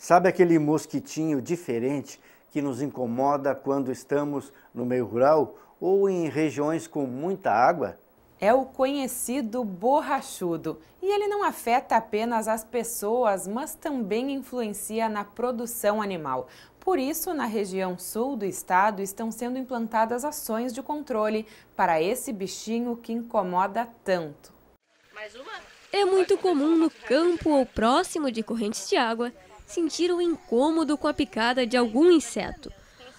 Sabe aquele mosquitinho diferente que nos incomoda quando estamos no meio rural ou em regiões com muita água? É o conhecido borrachudo e ele não afeta apenas as pessoas, mas também influencia na produção animal. Por isso, na região sul do estado estão sendo implantadas ações de controle para esse bichinho que incomoda tanto. É muito comum no campo ou próximo de correntes de água sentiram incômodo com a picada de algum inseto.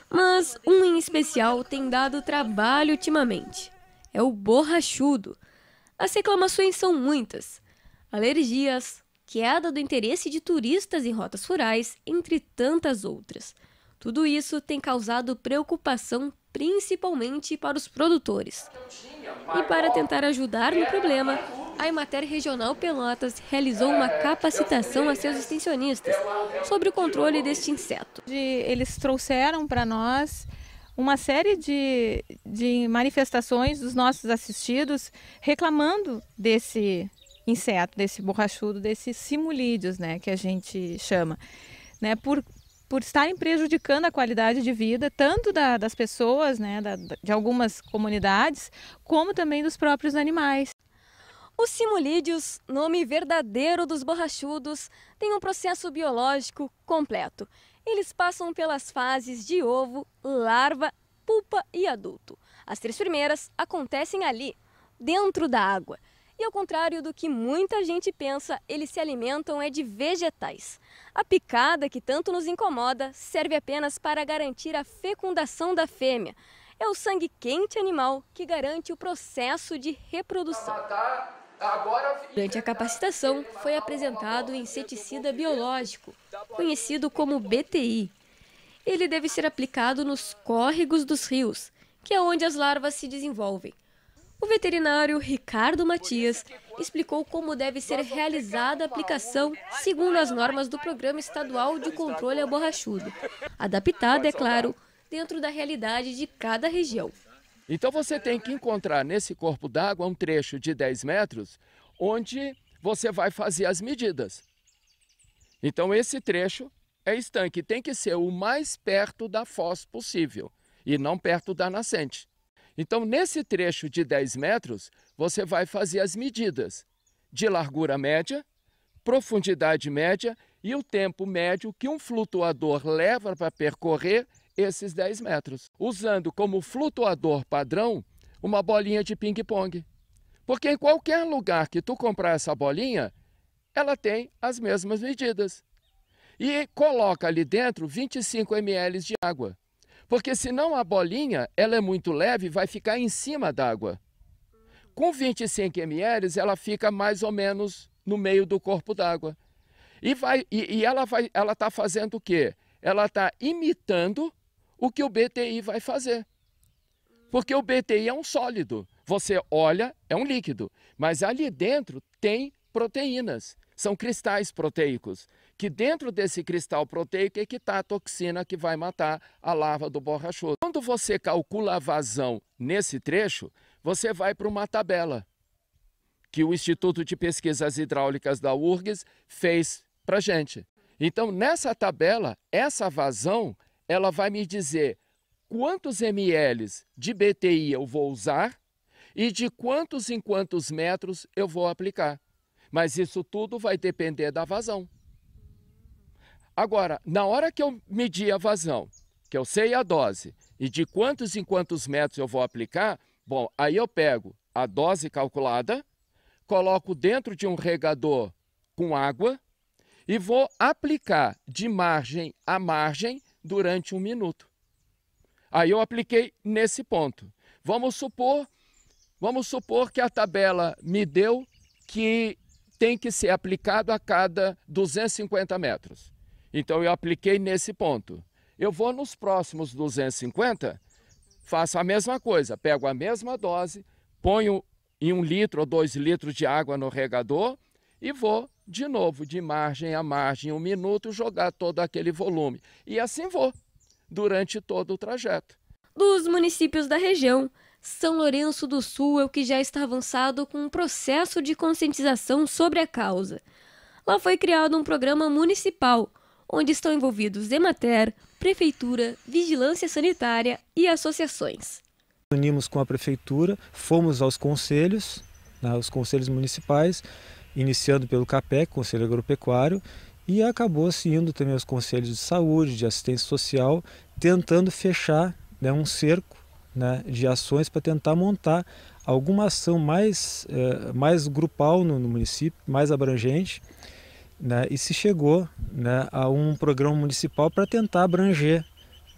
Mas um em especial tem dado trabalho ultimamente. É o borrachudo. As reclamações são muitas. Alergias, queda do interesse de turistas em rotas rurais, entre tantas outras. Tudo isso tem causado preocupação principalmente para os produtores. E para tentar ajudar no problema, a Emater Regional Pelotas realizou uma capacitação a seus extensionistas sobre o controle deste inseto. Eles trouxeram para nós uma série de, de manifestações dos nossos assistidos reclamando desse inseto, desse borrachudo, desses simulídeos, né, que a gente chama, né, por, por estarem prejudicando a qualidade de vida tanto da, das pessoas, né, da, de algumas comunidades, como também dos próprios animais. Os simulídeos, nome verdadeiro dos borrachudos, têm um processo biológico completo. Eles passam pelas fases de ovo, larva, pupa e adulto. As três primeiras acontecem ali, dentro da água. E ao contrário do que muita gente pensa, eles se alimentam é de vegetais. A picada que tanto nos incomoda serve apenas para garantir a fecundação da fêmea. É o sangue quente animal que garante o processo de reprodução. Durante a capacitação, foi apresentado o inseticida biológico, conhecido como BTI. Ele deve ser aplicado nos córregos dos rios, que é onde as larvas se desenvolvem. O veterinário Ricardo Matias explicou como deve ser realizada a aplicação segundo as normas do Programa Estadual de Controle ao Borrachudo, adaptada, é claro, dentro da realidade de cada região. Então você tem que encontrar nesse corpo d'água um trecho de 10 metros onde você vai fazer as medidas. Então esse trecho é estanque, tem que ser o mais perto da foz possível e não perto da nascente. Então nesse trecho de 10 metros você vai fazer as medidas de largura média, profundidade média e o tempo médio que um flutuador leva para percorrer esses 10 metros, usando como flutuador padrão uma bolinha de ping-pong. Porque em qualquer lugar que tu comprar essa bolinha, ela tem as mesmas medidas. E coloca ali dentro 25 ml de água. Porque senão a bolinha, ela é muito leve e vai ficar em cima d'água. Com 25 ml, ela fica mais ou menos no meio do corpo d'água. E, vai, e, e ela está fazendo o quê? Ela está imitando o que o BTI vai fazer. Porque o BTI é um sólido. Você olha, é um líquido. Mas ali dentro tem proteínas. São cristais proteicos. Que dentro desse cristal proteico é que está a toxina que vai matar a larva do borrachudo. Quando você calcula a vazão nesse trecho, você vai para uma tabela que o Instituto de Pesquisas Hidráulicas da URGS fez para gente. Então, nessa tabela, essa vazão ela vai me dizer quantos ml de BTI eu vou usar e de quantos em quantos metros eu vou aplicar. Mas isso tudo vai depender da vazão. Agora, na hora que eu medir a vazão, que eu sei a dose e de quantos em quantos metros eu vou aplicar, bom, aí eu pego a dose calculada, coloco dentro de um regador com água e vou aplicar de margem a margem durante um minuto. Aí eu apliquei nesse ponto. Vamos supor, vamos supor que a tabela me deu que tem que ser aplicado a cada 250 metros. Então eu apliquei nesse ponto. Eu vou nos próximos 250, faço a mesma coisa, pego a mesma dose, ponho em um litro ou dois litros de água no regador, e vou de novo de margem a margem, um minuto, jogar todo aquele volume. E assim vou durante todo o trajeto. Dos municípios da região, São Lourenço do Sul é o que já está avançado com um processo de conscientização sobre a causa. Lá foi criado um programa municipal, onde estão envolvidos Emater, Prefeitura, Vigilância Sanitária e associações. Unimos com a Prefeitura, fomos aos conselhos, né, os conselhos municipais, iniciando pelo CAPEC, Conselho Agropecuário, e acabou se indo também aos conselhos de saúde, de assistência social, tentando fechar né, um cerco né, de ações para tentar montar alguma ação mais, eh, mais grupal no, no, município, mais abrangente, né, e se chegou né, a um programa municipal para tentar abranger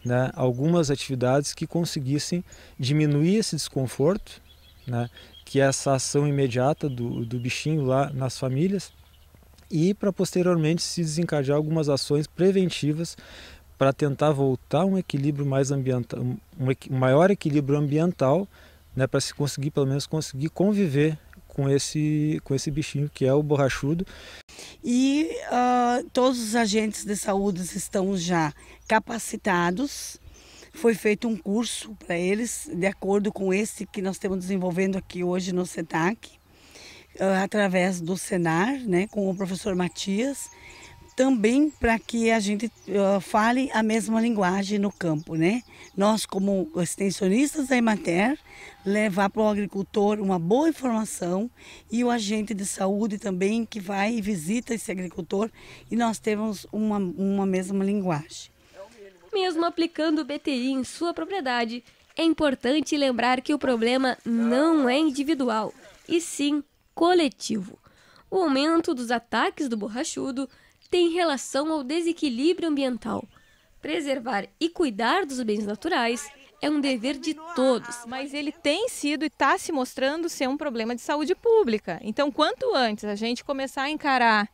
né, algumas atividades que conseguissem diminuir esse desconforto né, que é essa ação imediata do, do bichinho lá nas famílias e para posteriormente se desencadear algumas ações preventivas para tentar voltar um equilíbrio mais ambiental, um, um maior equilíbrio ambiental, né, para se conseguir pelo menos conseguir conviver com esse com esse bichinho que é o borrachudo. E uh, todos os agentes de saúde estão já capacitados foi feito um curso para eles, de acordo com esse que nós estamos desenvolvendo aqui hoje no SETAC, ah, através do Senar, né, com o professor Matias, também para que a gente ah, fale a mesma linguagem no campo, né? Nós, como extensionistas da Emater, levar para o agricultor uma boa informação e o agente de saúde também que vai e visita esse agricultor e nós temos uma, uma mesma linguagem mesmo aplicando o BTI em sua propriedade, é importante lembrar que o problema não é individual, e sim coletivo. O aumento dos ataques do borrachudo tem relação ao desequilíbrio ambiental. Preservar e cuidar dos bens naturais é um dever de todos. Mas ele tem sido e está se mostrando ser um problema de saúde pública. Então, quanto antes a gente começar a encarar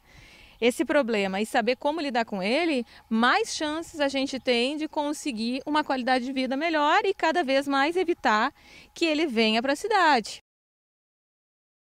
esse problema e saber como lidar com ele, mais chances a gente tem de conseguir uma qualidade de vida melhor e cada vez mais evitar que ele venha para a cidade.